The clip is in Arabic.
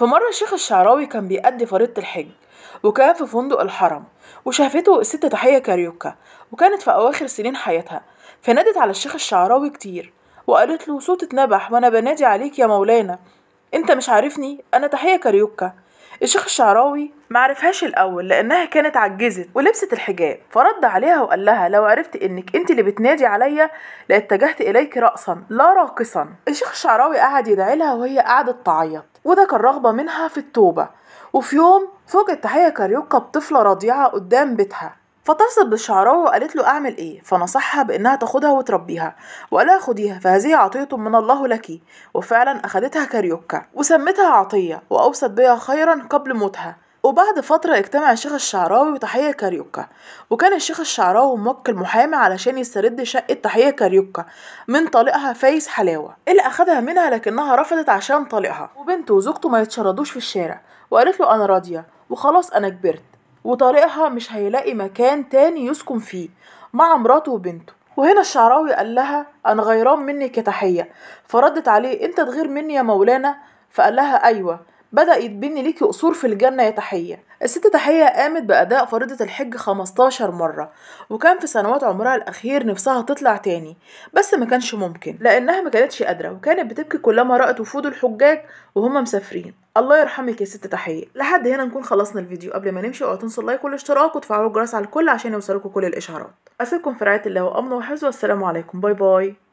في مرة الشيخ الشعراوي كان بيأدي فريضة الحج وكان في فندق الحرم وشافته الست تحية كاريوكا وكانت في أواخر سنين حياتها فنادت على الشيخ الشعراوي كتير وقالت له صوت اتنبح وأنا بنادي عليك يا مولانا أنت مش عارفني أنا تحية كاريوكا الشيخ الشعراوي معرفهاش الأول لأنها كانت عجزت ولبست الحجاب فرد عليها وقال لها لو عرفت إنك أنت اللي بتنادي عليا لاتجهت إليك رأسا لا راقصا الشيخ الشعراوي قعد يدعي لها وهي قعدت تعيط وده كان رغبة منها في التوبة وفي يوم فوجئت تحية كاريوكا بطفلة رضيعة قدام بيتها فاتصلت بالشعراوي وقالت له اعمل ايه فنصحها بانها تاخدها وتربيها وقالها خديها فهذه عطيه من الله لك وفعلا اخدتها كاريوكا وسمتها عطيه واوصت بها خيرا قبل موتها وبعد فترة اجتمع الشيخ الشعراوي وتحية كاريوكا وكان الشيخ الشعراوي موكل محامي علشان يسترد شقة تحية كاريوكا من طالقها فايز حلاوة إيه اللي أخدها منها لكنها رفضت عشان طالقها وبنته وزوجته ما يتشردوش في الشارع وقالت له أنا راضية وخلاص أنا كبرت وطالقها مش هيلاقي مكان تاني يسكن فيه مع مراته وبنته وهنا الشعراوي قال لها أنا غيران منك يا تحية فردت عليه أنت تغير مني يا مولانا فقال لها أيوة بدأ يتبني ليكي قصور في الجنة يا تحية الست تحية قامت بأداء فريضة الحج 15 مرة وكان في سنوات عمرها الأخير نفسها تطلع تاني بس ما كانش ممكن لأنها ما كانتش قادرة وكانت بتبكي كلما رأت وفود الحجاج وهم مسافرين الله يرحمك يا ست تحية لحد هنا نكون خلصنا الفيديو قبل ما نمشي اوعوا تنسوا اللايك والاشتراك وتفعلوا الجرس على الكل عشان يوصلكوا كل الإشعارات أسيبكم في رعاية الله وأمنه وحفظه والسلام عليكم باي باي